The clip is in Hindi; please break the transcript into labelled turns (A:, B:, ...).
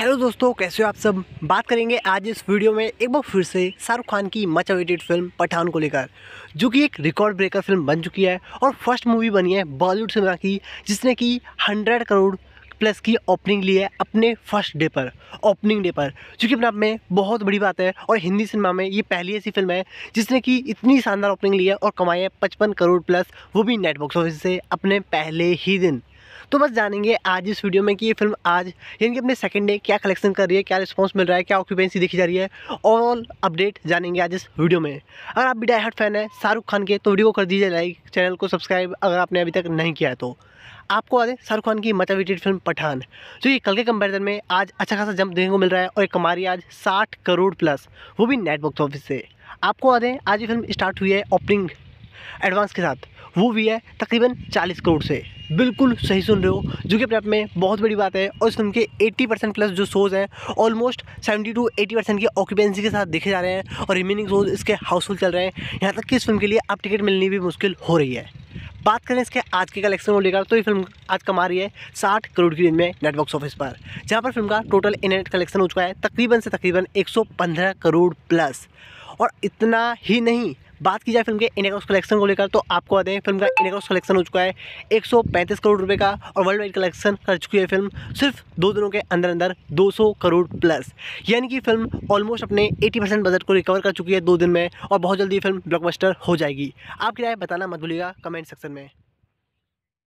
A: हेलो दोस्तों कैसे हो आप सब बात करेंगे आज इस वीडियो में एक बार फिर से शाहरुख खान की मच अवेटेड फिल्म पठान को लेकर जो कि एक रिकॉर्ड ब्रेकर फिल्म बन चुकी है और फर्स्ट मूवी बनी है बॉलीवुड सिनेमा की जिसने कि 100 करोड़ प्लस की ओपनिंग ली है अपने फर्स्ट डे पर ओपनिंग डे पर जो कि अपने आप में बहुत बड़ी बात है और हिंदी सिनेमा में ये पहली ऐसी फिल्म है जिसने कि इतनी शानदार ओपनिंग ली है और कमाई है पचपन करोड़ प्लस वो भी नेटबॉक्स ऑफिस से अपने पहले ही दिन तो बस जानेंगे आज इस वीडियो में कि ये फिल्म आज यानी कि अपने सेकंड डे क्या कलेक्शन कर रही है क्या रिस्पॉन्स मिल रहा है क्या ऑक्यूपेंसी देखी जा रही है ऑल अपडेट जानेंगे आज इस वीडियो में अगर आप भी डायहार्ट फैन है शाहरुख खान के तो वीडियो को कर दीजिए लाइक चैनल को सब्सक्राइब अगर आपने अभी तक नहीं किया है तो आपको आज शाहरुख खान की मच फिल्म पठान जो तो ये कल के कंपेरिजन में आज अच्छा खासा जंप देखने को मिल रहा है और एक कमारी आज 60 करोड़ प्लस वो भी नेट बॉक्स ऑफिस से आपको आ दें आज ये फिल्म स्टार्ट हुई है ओपनिंग एडवांस के साथ वो भी है तकरीबन 40 करोड़ से बिल्कुल सही सुन रहे हो जो कि अपने आप में बहुत बड़ी बात है और इस फिल्म के 80 परसेंट प्लस जो शोज़ हैं ऑलमोस्ट 72 टू एटी परसेंट की ऑक्यूपेंसी के साथ देखे जा रहे हैं और रिमेनिंग शोज़ इसके हाउसफुल चल रहे हैं यहाँ तक कि इस फिल्म के लिए अब टिकट मिलनी भी मुश्किल हो रही है बात करें इसके आज के कलेक्शन को लेकर तो ये फिल्म आज कमा रही है साठ करोड़ की रेंज में नेटवर्क ऑफिस पर जहाँ पर फिल्म का टोटल इंटरनेट कलेक्शन हो चुका है तकरीबन से तकरीबन एक करोड़ प्लस और इतना ही नहीं बात की जाए फिल्म के इनेकॉस कलेक्शन को लेकर तो आपको बता दें फिल्म का इनेकॉस कलेक्शन हो चुका है एक करोड़ रुपये का और वर्ल्ड वाइड कलेक्शन कर चुकी है फिल्म सिर्फ दो दिनों के अंदर अंदर 200 करोड़ प्लस यानी कि फिल्म ऑलमोस्ट अपने 80 परसेंट बजट को रिकवर कर चुकी है दो दिन में और बहुत जल्दी फिल्म ब्लॉकबस्टर हो जाएगी आपकी राय बताना मत भूलिएगा कमेंट सेक्शन में